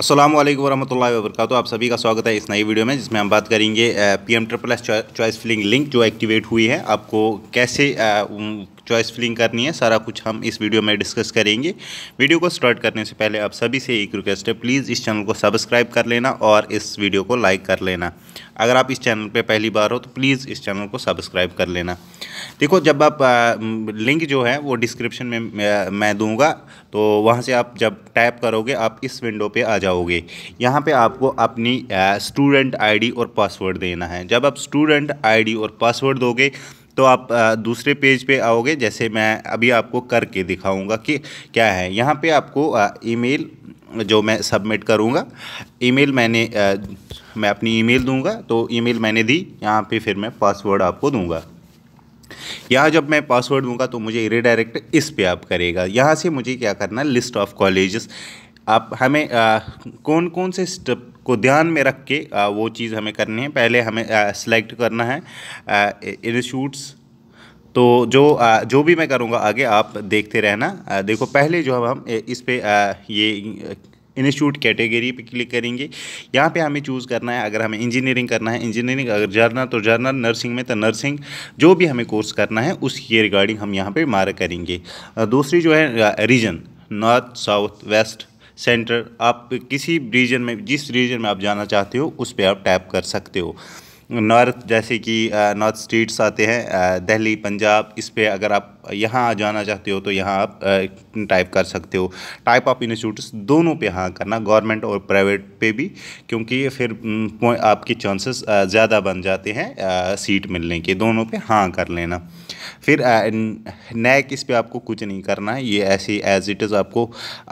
असलम वरहमल वर्क आप सभी का स्वागत है इस नई वीडियो में जिसमें हम बात करेंगे P M triple S choice filling link जो एक्टिवेट हुई है आपको कैसे चॉइस फिलिंग करनी है सारा कुछ हम इस वीडियो में डिस्कस करेंगे वीडियो को स्टार्ट करने से पहले आप सभी से एक रिक्वेस्ट है प्लीज़ इस चैनल को सब्सक्राइब कर लेना और इस वीडियो को लाइक कर लेना अगर आप इस चैनल पर पहली बार हो तो प्लीज़ इस चैनल को सब्सक्राइब कर लेना देखो जब आप लिंक जो है वो डिस्क्रिप्शन में मैं दूंगा तो वहाँ से आप जब टैप करोगे आप इस विंडो पे आ जाओगे यहाँ पे आपको अपनी स्टूडेंट आईडी और पासवर्ड देना है जब आप स्टूडेंट आईडी और पासवर्ड दोगे तो आप दूसरे पेज पे आओगे जैसे मैं अभी आपको करके दिखाऊंगा कि क्या है यहाँ पे आपको ईमेल जो मैं सबमिट करूँगा ईमेल मैंने मैं अपनी ईमेल दूंगा तो ईमेल मैंने दी यहाँ पे फिर मैं पासवर्ड आपको दूंगा यहाँ जब मैं पासवर्ड दूंगा तो मुझे रिडायरेक्ट इस पे आप करेगा यहाँ से मुझे क्या करना है लिस्ट ऑफ कॉलेजेस आप हमें आ, कौन कौन से स्टेप को ध्यान में रख के आ, वो चीज़ हमें करनी है पहले हमें सेलेक्ट करना है इंस्टीट्यूट्स तो जो आ, जो भी मैं करूँगा आगे आप देखते रहना आ, देखो पहले जो हम इस पर ये इंस्टीट्यूट कैटेगरी पे क्लिक करेंगे यहाँ पे हमें चूज़ करना है अगर हमें इंजीनियरिंग करना है इंजीनियरिंग अगर जर्नल तो जर्नल नर्सिंग में तो नर्सिंग जो भी हमें कोर्स करना है उसके रिगार्डिंग हम यहाँ पे मार्क करेंगे दूसरी जो है region north south west centre आप किसी रीजन में जिस रीजन में आप जाना चाहते हो उस पर आप टैप कर सकते हो नॉर्थ जैसे कि नॉर्थ स्टेट्स आते हैं दिल्ली पंजाब इस पर अगर आप यहाँ जाना चाहते हो तो यहाँ आप टाइप कर सकते हो टाइप ऑफ इंस्टीट्यूट्स दोनों पे हाँ करना गवर्नमेंट और प्राइवेट पे भी क्योंकि फिर आपके चांसेस ज़्यादा बन जाते हैं सीट मिलने के दोनों पे हाँ कर लेना फिर नैक इस पर आपको कुछ नहीं करना है ये ऐसे एज इट इज़ आपको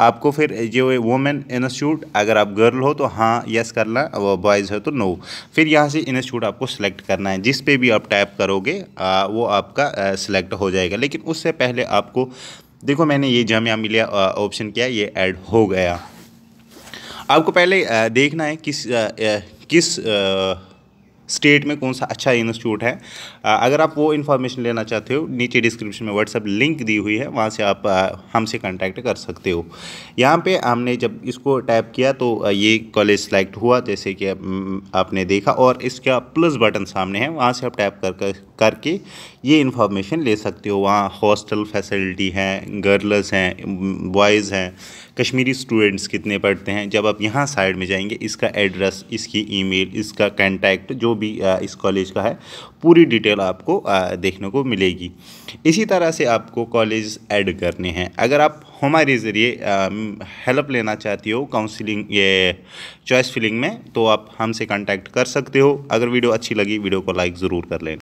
आपको फिर जो वुमेन इंस्टीट्यूट अगर आप गर्ल हो तो हाँ यस करना वो बॉयज़ हो तो नो फिर यहाँ से इंस्टीट्यूट आपको सिलेक्ट करना है जिस पे भी आप टैप करोगे आ, वो आपका सिलेक्ट हो जाएगा लेकिन उससे पहले आपको देखो मैंने ये जामिया मिलिया ऑप्शन किया ये ऐड हो गया आपको पहले देखना है किस किस स्टेट में कौन सा अच्छा इंस्टीट्यूट है अगर आप वो इन्फॉर्मेशन लेना चाहते हो नीचे डिस्क्रिप्शन में व्हाट्सअप लिंक दी हुई है वहाँ से आप हमसे कांटेक्ट कर सकते हो यहाँ पे हमने जब इसको टैप किया तो ये कॉलेज सेलेक्ट हुआ जैसे कि आपने देखा और इसका प्लस बटन सामने है वहाँ से आप टैप कर करके ये इन्फॉर्मेशन ले सकते हो वहाँ हॉस्टल फैसिलिटी हैं गर्ल्स हैं बॉयज़ हैं कश्मीरी स्टूडेंट्स कितने पढ़ते हैं जब आप यहाँ साइड में जाएंगे इसका एड्रेस इसकी ईमेल इसका कॉन्टैक्ट जो भी इस कॉलेज का है पूरी डिटेल आपको देखने को मिलेगी इसी तरह से आपको कॉलेज ऐड करने हैं अगर आप हमारे ज़रिए हेल्प लेना चाहती हो काउंसलिंग ये चॉइस फिलिंग में तो आप हमसे कांटेक्ट कर सकते हो अगर वीडियो अच्छी लगी वीडियो को लाइक ज़रूर कर लेना